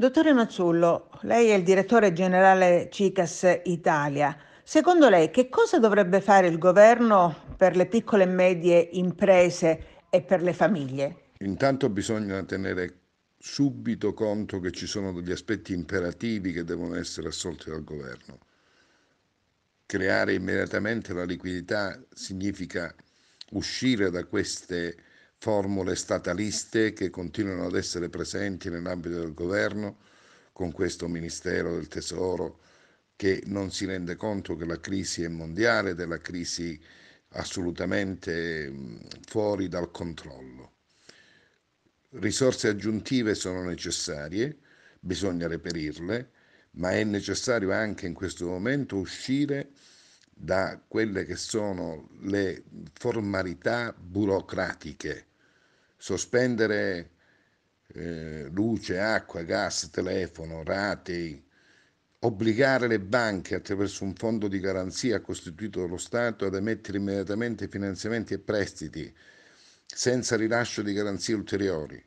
Dottore Mazzullo, lei è il direttore generale CICAS Italia. Secondo lei che cosa dovrebbe fare il governo per le piccole e medie imprese e per le famiglie? Intanto bisogna tenere subito conto che ci sono degli aspetti imperativi che devono essere assolti dal governo. Creare immediatamente la liquidità significa uscire da queste formule stataliste che continuano ad essere presenti nell'ambito del governo, con questo Ministero del Tesoro che non si rende conto che la crisi è mondiale ed è la crisi assolutamente fuori dal controllo. Risorse aggiuntive sono necessarie, bisogna reperirle, ma è necessario anche in questo momento uscire da quelle che sono le formalità burocratiche sospendere eh, luce, acqua, gas, telefono, rate, obbligare le banche attraverso un fondo di garanzia costituito dallo Stato ad emettere immediatamente finanziamenti e prestiti senza rilascio di garanzie ulteriori,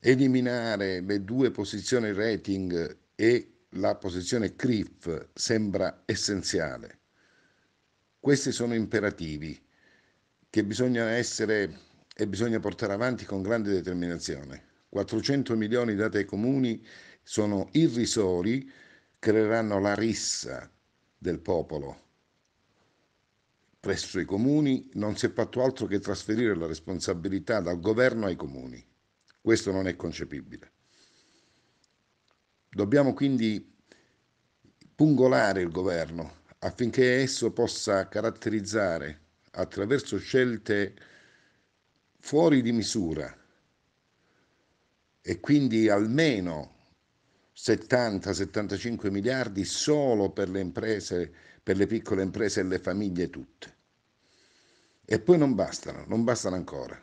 eliminare le due posizioni rating e la posizione CRIF sembra essenziale. Questi sono imperativi che bisogna essere e bisogna portare avanti con grande determinazione. 400 milioni dati ai comuni sono irrisori, creeranno la rissa del popolo. Presso i comuni non si è fatto altro che trasferire la responsabilità dal governo ai comuni. Questo non è concepibile. Dobbiamo quindi pungolare il governo affinché esso possa caratterizzare attraverso scelte fuori di misura e quindi almeno 70-75 miliardi solo per le imprese, per le piccole imprese e le famiglie tutte. E poi non bastano, non bastano ancora.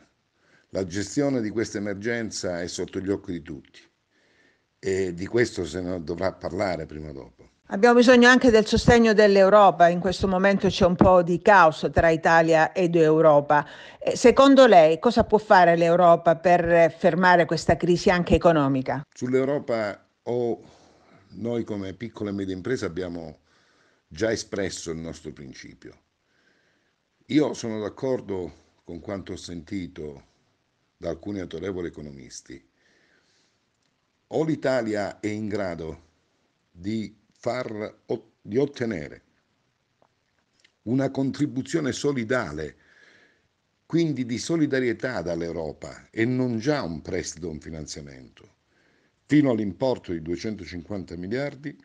La gestione di questa emergenza è sotto gli occhi di tutti e di questo se ne dovrà parlare prima o dopo. Abbiamo bisogno anche del sostegno dell'Europa, in questo momento c'è un po' di caos tra Italia ed Europa. Eh, secondo lei cosa può fare l'Europa per fermare questa crisi anche economica? Sull'Europa o noi come piccola e media impresa abbiamo già espresso il nostro principio. Io sono d'accordo con quanto ho sentito da alcuni autorevoli economisti. O l'Italia è in grado di far, di ottenere una contribuzione solidale, quindi di solidarietà dall'Europa e non già un prestito un finanziamento, fino all'importo di 250 miliardi,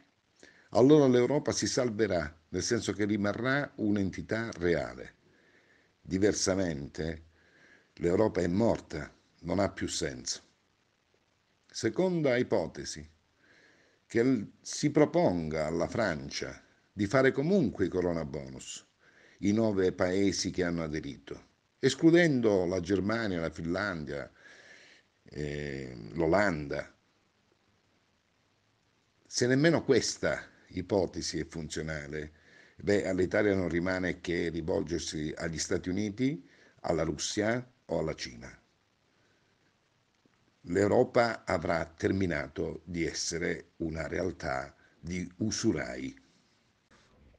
allora l'Europa si salverà, nel senso che rimarrà un'entità reale. Diversamente l'Europa è morta, non ha più senso. Seconda ipotesi, che si proponga alla Francia di fare comunque i corona bonus, i nove paesi che hanno aderito, escludendo la Germania, la Finlandia, eh, l'Olanda. Se nemmeno questa ipotesi è funzionale, beh, all'Italia non rimane che rivolgersi agli Stati Uniti, alla Russia o alla Cina l'Europa avrà terminato di essere una realtà di usurai.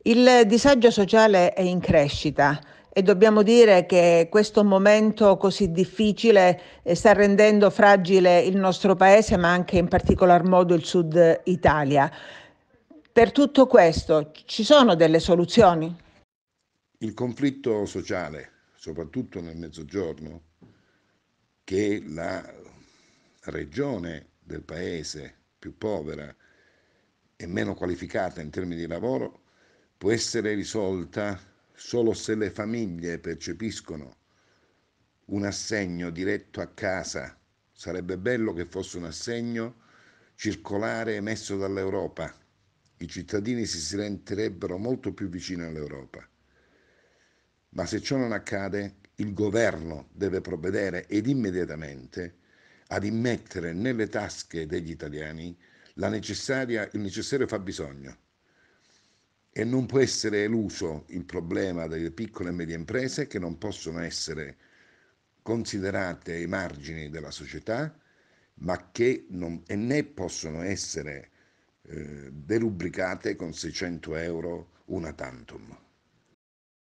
Il disagio sociale è in crescita e dobbiamo dire che questo momento così difficile eh, sta rendendo fragile il nostro paese, ma anche in particolar modo il sud Italia. Per tutto questo ci sono delle soluzioni? Il conflitto sociale, soprattutto nel mezzogiorno, che la regione del paese più povera e meno qualificata in termini di lavoro può essere risolta solo se le famiglie percepiscono un assegno diretto a casa. Sarebbe bello che fosse un assegno circolare emesso dall'Europa. I cittadini si sentirebbero molto più vicini all'Europa. Ma se ciò non accade, il governo deve provvedere ed immediatamente ad immettere nelle tasche degli italiani il necessario fabbisogno e non può essere eluso il problema delle piccole e medie imprese che non possono essere considerate ai margini della società, ma che non, e né possono essere eh, derubricate con 600 euro una tantum.